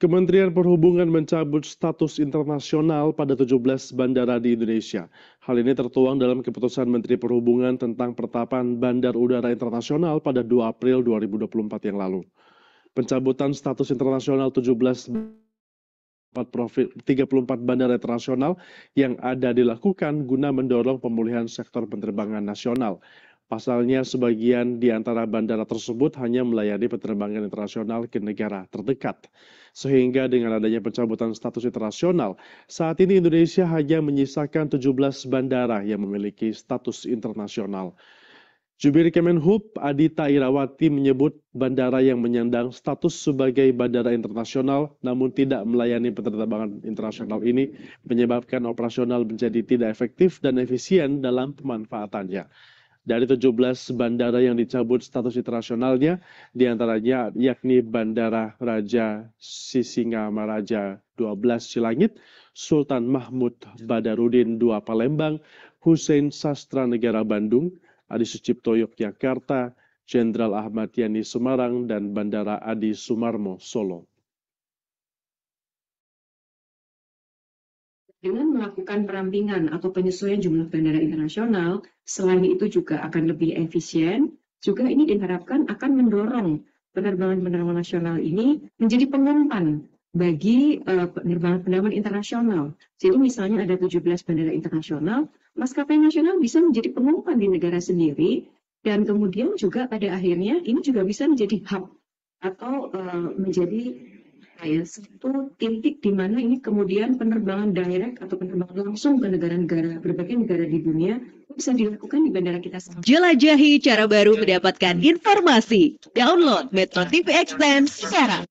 Kementerian Perhubungan mencabut status internasional pada 17 bandara di Indonesia. Hal ini tertuang dalam keputusan Menteri Perhubungan tentang pertapan Bandar Udara Internasional pada 2 April 2024 yang lalu. Pencabutan status internasional 17 34 bandara internasional yang ada dilakukan guna mendorong pemulihan sektor penerbangan nasional. Pasalnya, sebagian di antara bandara tersebut hanya melayani penerbangan internasional ke negara terdekat. Sehingga dengan adanya pencabutan status internasional, saat ini Indonesia hanya menyisakan 17 bandara yang memiliki status internasional. Jubir Kemenhub Adita Irawati menyebut bandara yang menyandang status sebagai bandara internasional namun tidak melayani penerbangan internasional ini menyebabkan operasional menjadi tidak efektif dan efisien dalam pemanfaatannya dari tujuh belas bandara yang dicabut status internasionalnya diantaranya yakni Bandara Raja Maraja 12 Cilangit, Sultan Mahmud Badarudin 2 Palembang, Hussein Sastra Negara Bandung, Adi Sucipto Yogyakarta, Jenderal Ahmad Yani Semarang, dan Bandara Adi Sumarmo Solo. Dengan melakukan perampingan atau penyesuaian jumlah bandara internasional, selain itu juga akan lebih efisien, juga ini diharapkan akan mendorong penerbangan-penerbangan nasional ini menjadi pengumpan bagi eh, penerbangan-penerbangan internasional. Jadi misalnya ada 17 bandara internasional, maskapai nasional bisa menjadi pengumpan di negara sendiri dan kemudian juga pada akhirnya ini juga bisa menjadi hub atau uh, menjadi ya satu titik di mana ini kemudian penerbangan direct atau penerbangan langsung ke negara-negara berbagai negara di dunia bisa dilakukan di bandara kita sendiri. Jelajahi cara baru mendapatkan informasi. Download Metro TV Extend sekarang.